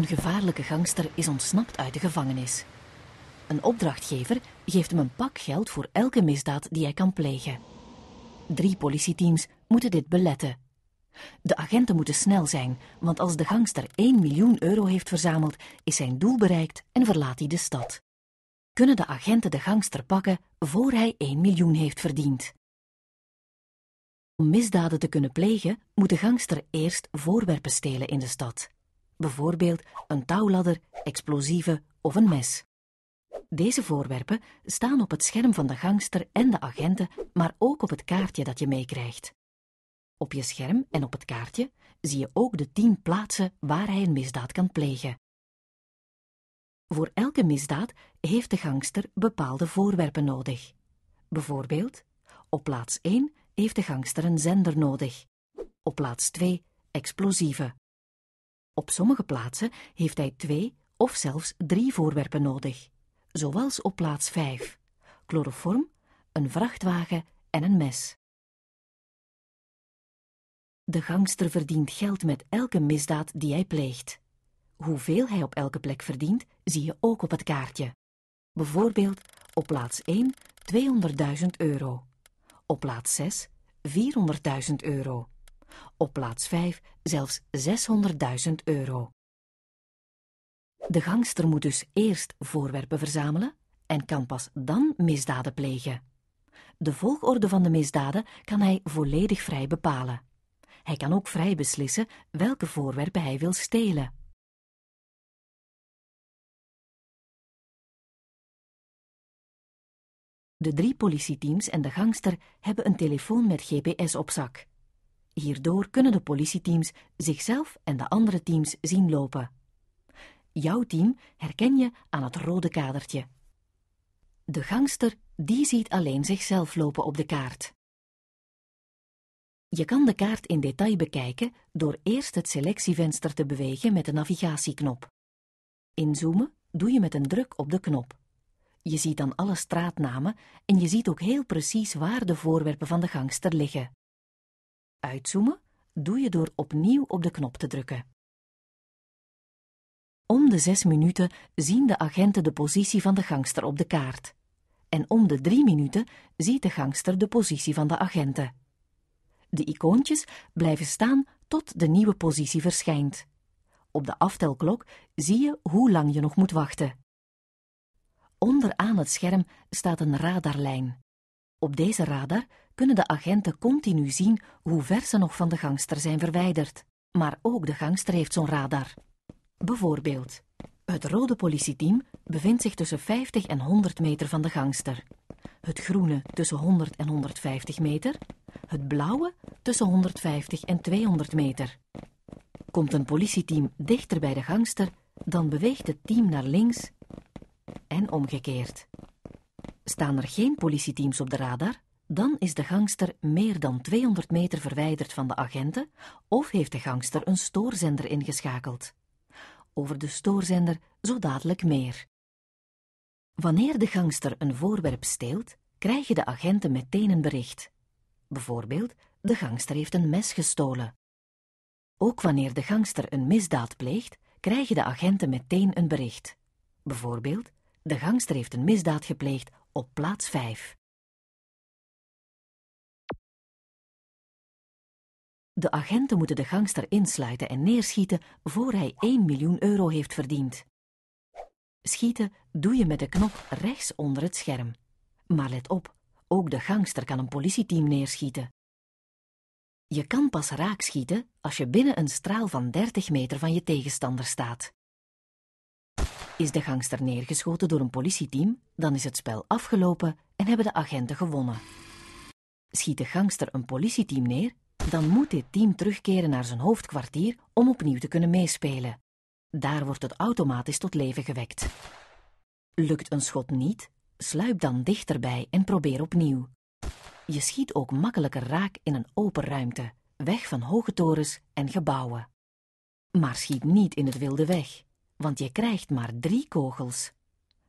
Een gevaarlijke gangster is ontsnapt uit de gevangenis. Een opdrachtgever geeft hem een pak geld voor elke misdaad die hij kan plegen. Drie politieteams moeten dit beletten. De agenten moeten snel zijn, want als de gangster 1 miljoen euro heeft verzameld, is zijn doel bereikt en verlaat hij de stad. Kunnen de agenten de gangster pakken voor hij 1 miljoen heeft verdiend? Om misdaden te kunnen plegen, moet de gangster eerst voorwerpen stelen in de stad bijvoorbeeld een touwladder, explosieven of een mes. Deze voorwerpen staan op het scherm van de gangster en de agenten, maar ook op het kaartje dat je meekrijgt. Op je scherm en op het kaartje zie je ook de tien plaatsen waar hij een misdaad kan plegen. Voor elke misdaad heeft de gangster bepaalde voorwerpen nodig. Bijvoorbeeld, op plaats 1 heeft de gangster een zender nodig, op plaats 2 explosieven, op sommige plaatsen heeft hij twee of zelfs drie voorwerpen nodig, zoals op plaats 5: chloroform, een vrachtwagen en een mes. De gangster verdient geld met elke misdaad die hij pleegt. Hoeveel hij op elke plek verdient, zie je ook op het kaartje. Bijvoorbeeld op plaats 1 200.000 euro, op plaats 6 400.000 euro op plaats 5 zelfs 600.000 euro. De gangster moet dus eerst voorwerpen verzamelen en kan pas dan misdaden plegen. De volgorde van de misdaden kan hij volledig vrij bepalen. Hij kan ook vrij beslissen welke voorwerpen hij wil stelen. De drie politieteams en de gangster hebben een telefoon met GPS op zak. Hierdoor kunnen de politieteams zichzelf en de andere teams zien lopen. Jouw team herken je aan het rode kadertje. De gangster die ziet alleen zichzelf lopen op de kaart. Je kan de kaart in detail bekijken door eerst het selectievenster te bewegen met de navigatieknop. Inzoomen doe je met een druk op de knop. Je ziet dan alle straatnamen en je ziet ook heel precies waar de voorwerpen van de gangster liggen. Uitzoomen doe je door opnieuw op de knop te drukken. Om de zes minuten zien de agenten de positie van de gangster op de kaart. En om de drie minuten ziet de gangster de positie van de agenten. De icoontjes blijven staan tot de nieuwe positie verschijnt. Op de aftelklok zie je hoe lang je nog moet wachten. Onderaan het scherm staat een radarlijn. Op deze radar kunnen de agenten continu zien hoe ver ze nog van de gangster zijn verwijderd. Maar ook de gangster heeft zo'n radar. Bijvoorbeeld, het rode politieteam bevindt zich tussen 50 en 100 meter van de gangster. Het groene tussen 100 en 150 meter. Het blauwe tussen 150 en 200 meter. Komt een politieteam dichter bij de gangster, dan beweegt het team naar links en omgekeerd. Staan er geen politieteams op de radar, dan is de gangster meer dan 200 meter verwijderd van de agenten of heeft de gangster een stoorzender ingeschakeld. Over de stoorzender zo dadelijk meer. Wanneer de gangster een voorwerp steelt, krijgen de agenten meteen een bericht. Bijvoorbeeld, de gangster heeft een mes gestolen. Ook wanneer de gangster een misdaad pleegt, krijgen de agenten meteen een bericht. Bijvoorbeeld, de gangster heeft een misdaad gepleegd op plaats 5. De agenten moeten de gangster insluiten en neerschieten voor hij 1 miljoen euro heeft verdiend. Schieten doe je met de knop rechts onder het scherm. Maar let op, ook de gangster kan een politieteam neerschieten. Je kan pas raak schieten als je binnen een straal van 30 meter van je tegenstander staat. Is de gangster neergeschoten door een politieteam, dan is het spel afgelopen en hebben de agenten gewonnen. Schiet de gangster een politieteam neer, dan moet dit team terugkeren naar zijn hoofdkwartier om opnieuw te kunnen meespelen. Daar wordt het automatisch tot leven gewekt. Lukt een schot niet, sluip dan dichterbij en probeer opnieuw. Je schiet ook makkelijker raak in een open ruimte, weg van hoge torens en gebouwen. Maar schiet niet in het wilde weg, want je krijgt maar drie kogels.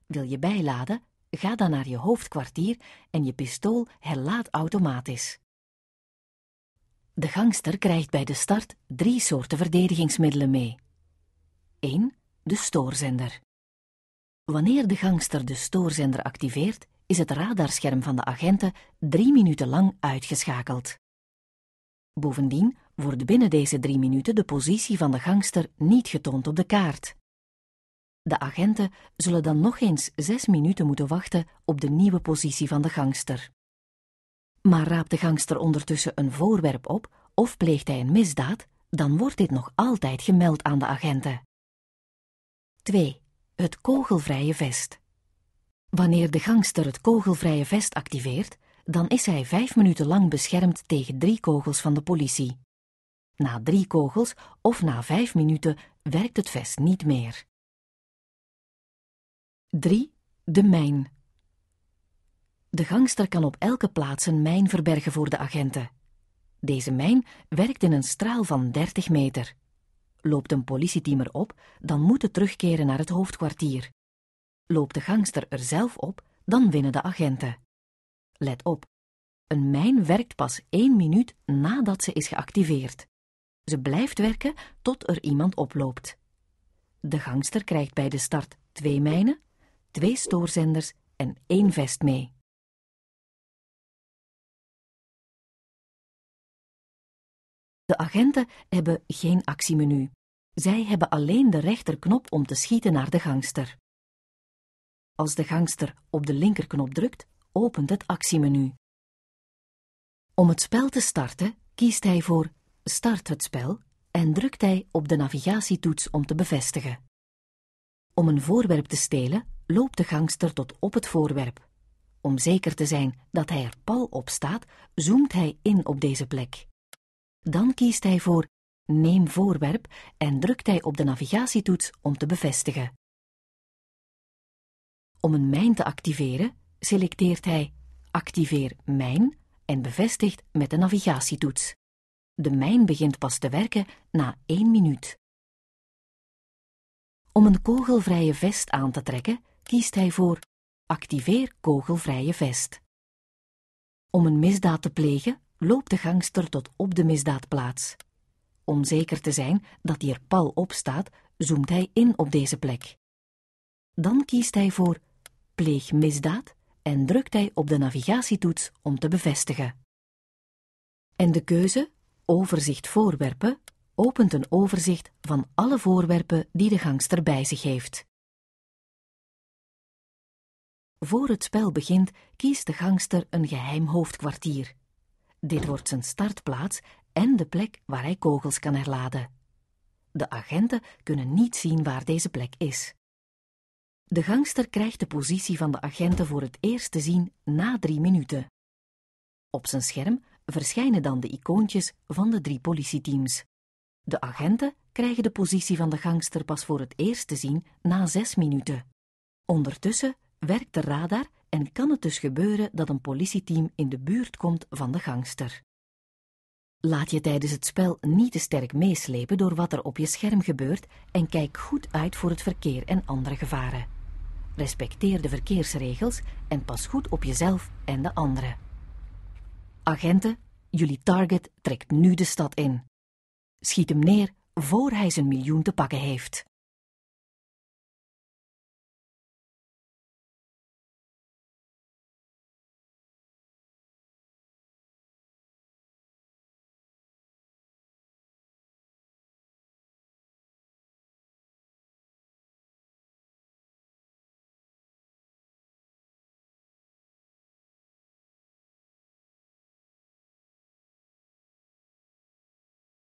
Wil je bijladen, ga dan naar je hoofdkwartier en je pistool herlaat automatisch. De gangster krijgt bij de start drie soorten verdedigingsmiddelen mee. 1. De stoorzender. Wanneer de gangster de stoorzender activeert, is het radarscherm van de agenten drie minuten lang uitgeschakeld. Bovendien wordt binnen deze drie minuten de positie van de gangster niet getoond op de kaart. De agenten zullen dan nog eens zes minuten moeten wachten op de nieuwe positie van de gangster. Maar raapt de gangster ondertussen een voorwerp op of pleegt hij een misdaad, dan wordt dit nog altijd gemeld aan de agenten. 2. Het kogelvrije vest. Wanneer de gangster het kogelvrije vest activeert, dan is hij vijf minuten lang beschermd tegen drie kogels van de politie. Na drie kogels of na vijf minuten werkt het vest niet meer. 3. De mijn. De gangster kan op elke plaats een mijn verbergen voor de agenten. Deze mijn werkt in een straal van 30 meter. Loopt een politieteam erop, dan moet het terugkeren naar het hoofdkwartier. Loopt de gangster er zelf op, dan winnen de agenten. Let op, een mijn werkt pas één minuut nadat ze is geactiveerd. Ze blijft werken tot er iemand oploopt. De gangster krijgt bij de start twee mijnen, twee stoorzenders en één vest mee. De agenten hebben geen actiemenu. Zij hebben alleen de rechterknop om te schieten naar de gangster. Als de gangster op de linkerknop drukt, opent het actiemenu. Om het spel te starten kiest hij voor Start het spel en drukt hij op de navigatietoets om te bevestigen. Om een voorwerp te stelen, loopt de gangster tot op het voorwerp. Om zeker te zijn dat hij er pal op staat, zoomt hij in op deze plek. Dan kiest hij voor Neem voorwerp en drukt hij op de navigatietoets om te bevestigen. Om een mijn te activeren, selecteert hij Activeer mijn en bevestigt met de navigatietoets. De mijn begint pas te werken na 1 minuut. Om een kogelvrije vest aan te trekken, kiest hij voor Activeer kogelvrije vest. Om een misdaad te plegen, loopt de gangster tot op de misdaadplaats. Om zeker te zijn dat hij er pal op staat, zoomt hij in op deze plek. Dan kiest hij voor pleeg misdaad en drukt hij op de navigatietoets om te bevestigen. En de keuze overzicht voorwerpen opent een overzicht van alle voorwerpen die de gangster bij zich heeft. Voor het spel begint, kiest de gangster een geheim hoofdkwartier. Dit wordt zijn startplaats en de plek waar hij kogels kan herladen. De agenten kunnen niet zien waar deze plek is. De gangster krijgt de positie van de agenten voor het eerst te zien na drie minuten. Op zijn scherm verschijnen dan de icoontjes van de drie politieteams. De agenten krijgen de positie van de gangster pas voor het eerst te zien na zes minuten. Ondertussen werkt de radar en kan het dus gebeuren dat een politieteam in de buurt komt van de gangster. Laat je tijdens het spel niet te sterk meeslepen door wat er op je scherm gebeurt en kijk goed uit voor het verkeer en andere gevaren. Respecteer de verkeersregels en pas goed op jezelf en de anderen. Agenten, jullie target trekt nu de stad in. Schiet hem neer voor hij zijn miljoen te pakken heeft.